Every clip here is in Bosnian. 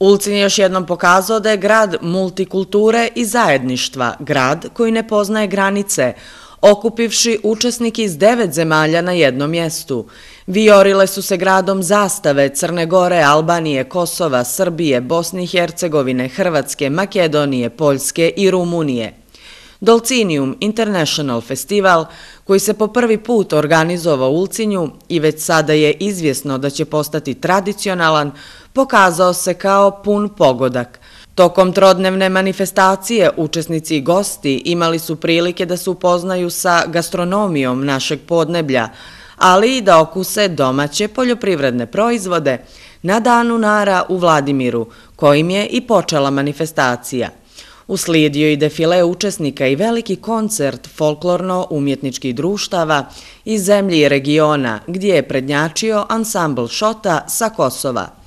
Ulcin je još jednom pokazao da je grad multikulture i zajedništva, grad koji ne poznaje granice, okupivši učesniki iz devet zemalja na jednom mjestu. Viorile su se gradom Zastave, Crne Gore, Albanije, Kosova, Srbije, Bosni i Hercegovine, Hrvatske, Makedonije, Poljske i Rumunije. Dolcinium International Festival, koji se po prvi put organizovao Ulcinju i već sada je izvjesno da će postati tradicionalan, pokazao se kao pun pogodak. Tokom trodnevne manifestacije učesnici i gosti imali su prilike da se upoznaju sa gastronomijom našeg podneblja, ali i da okuse domaće poljoprivredne proizvode na danu Nara u Vladimiru, kojim je i počela manifestacija. Uslijedio i defile učesnika i veliki koncert folklorno-umjetničkih društava iz zemlji i regiona, gdje je prednjačio ansambl šota sa Kosova –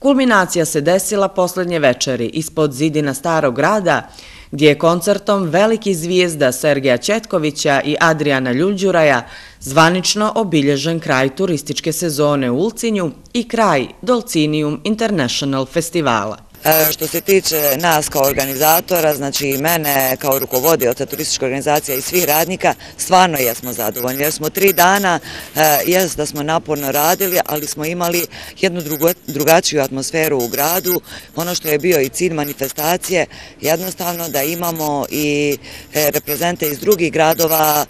Kulminacija se desila poslednje večeri ispod zidina Starog grada, gdje je koncertom veliki zvijezda Sergeja Ćetkovića i Adriana Ljuđuraja zvanično obilježen kraj turističke sezone u Ulcinju i kraj Dolcinium International festivala. E, što se tiče nas kao organizatora, znači i mene kao rukovodilca turističke organizacije i svih radnika, stvarno jesmo zadovoljni jer smo tri dana, e, jes da smo naporno radili, ali smo imali jednu drugačiju atmosferu u gradu. Ono što je bio i cilj manifestacije, jednostavno da imamo i e, reprezente iz drugih gradova,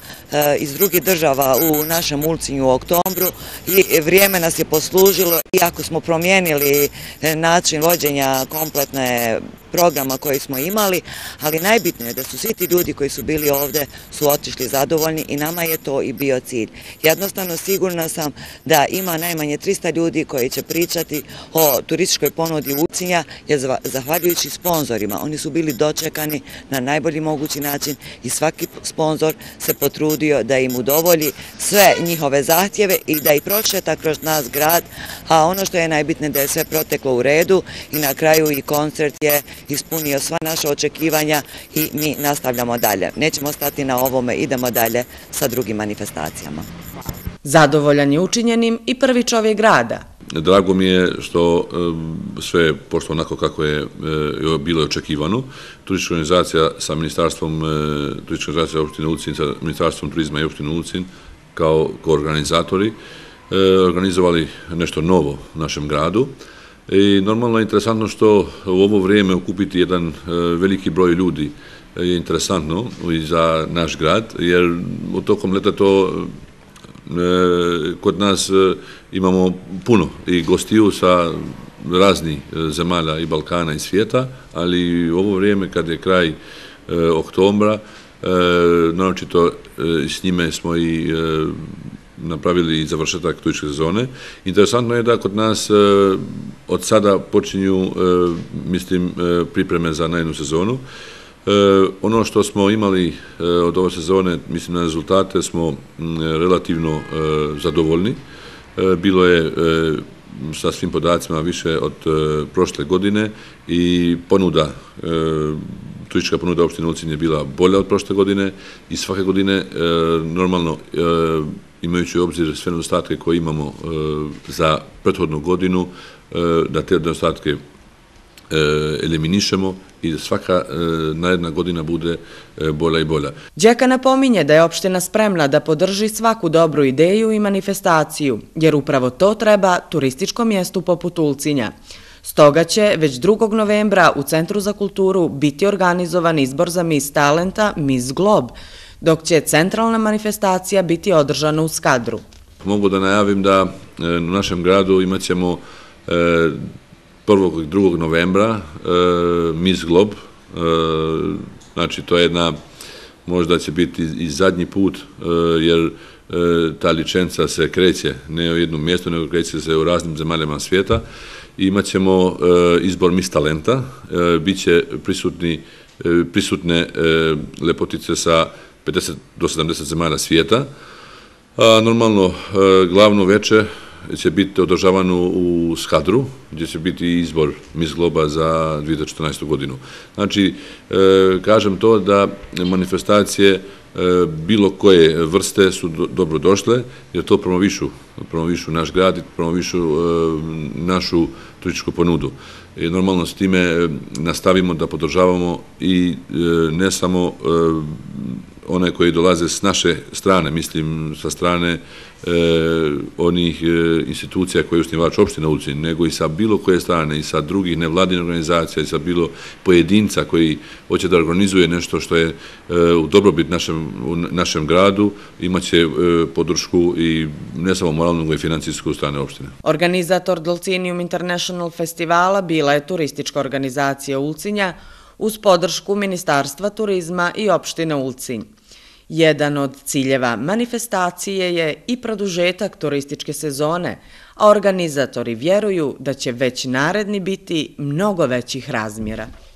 iz drugih država u našem ulcinju u oktobru i vrijeme nas je poslužilo, iako smo promijenili način vođenja komunikacije, kompletné programa koji smo imali, ali najbitno je da su svi ti ljudi koji su bili ovde su otišli zadovoljni i nama je to i bio cilj. Jednostavno sigurna sam da ima najmanje 300 ljudi koji će pričati o turističkoj ponudi Lucinja, jer zahvaljujući sponsorima, oni su bili dočekani na najbolji mogući način i svaki sponsor se potrudio da im udovolji sve njihove zahtjeve i da ih prošeta kroz nas grad, a ono što je najbitne da je sve proteklo u redu i na kraju i koncert je ispunio sva naša očekivanja i mi nastavljamo dalje. Nećemo stati na ovome, idemo dalje sa drugim manifestacijama. Zadovoljan je učinjenim i prvi čovjek grada. Drago mi je što sve je pošlo onako kako je e, bilo očekivano. Turistička organizacija sa ministarstvom e, Turistička organizacija opštine Ucin sa ministarstvom turizma i opštine Ucin kao koorganizatori, e, organizovali nešto novo našem gradu. I normalno je interesantno što u ovo vrijeme okupiti jedan e, veliki broj ljudi je interesantno i za naš grad, jer u tokom leta to e, kod nas e, imamo puno i gostiju sa razni zemalja i Balkana i svijeta, ali u ovo vrijeme kad je kraj oktobra, naročito s njime smo i napravili i završetak turičke sezone. Interesantno je da kod nas e, od sada počinju, e, mislim, e, pripreme za najednu sezonu. Ono što smo imali od ove sezone, mislim, na rezultate smo relativno zadovoljni. Bilo je sa svim podacima više od prošle godine i ponuda, turička ponuda opštine Lucin je bila bolja od prošle godine i svake godine normalno imajući obzir sve nedostatke koje imamo e, za prethodnu godinu, e, da te nedostatke e, eliminišemo i da svaka najedna godina bude bolja i bolja. Đeka napominje da je opština spremna da podrži svaku dobru ideju i manifestaciju, jer upravo to treba turističkom mjestu poput Ulcinja. Stoga će već 2. novembra u Centru za kulturu biti organizovan izbor za Miss Talenta Miss Globe, dok će centralna manifestacija biti održana u skadru. Mogu da najavim da e, u našem gradu imat ćemo 1. E, i 2. novembra e, Miss Glob, znači to je jedna, možda će biti i zadnji put, jer ta ličenca se kreće ne u jednom mjestu, nego kreće se u raznim zemaljama svijeta. Imaćemo izbor Miss Talenta, bit će prisutne lepotice sa 50 do 70 zemalja svijeta. Normalno, e, glavno veče će biti održavano u skadru, gdje će biti izbor Miss Globa za 2014. godinu. Znači, e, kažem to da manifestacije e, bilo koje vrste su dobro došle, jer to promovišu promovišu naš grad i promovišu našu turističku ponudu. Normalno s time nastavimo da podržavamo i ne samo one koji dolaze s naše strane, mislim sa strane e, onih e, institucija koje je usnivač opština u ulici, nego i sa bilo koje strane, i sa drugih nevladine organizacija, i sa bilo pojedinca koji hoće da organizuje nešto što je e, u dobrobit našem gradu, imaće podršku i ne samo moralnu, nego i financijsku strane opštine. Organizator Dolcinium International Festivala bila je turistička organizacija Ulcinja uz podršku Ministarstva turizma i opštine Ulcinj. Jedan od ciljeva manifestacije je i produžetak turističke sezone, a organizatori vjeruju da će već naredni biti mnogo većih razmjera.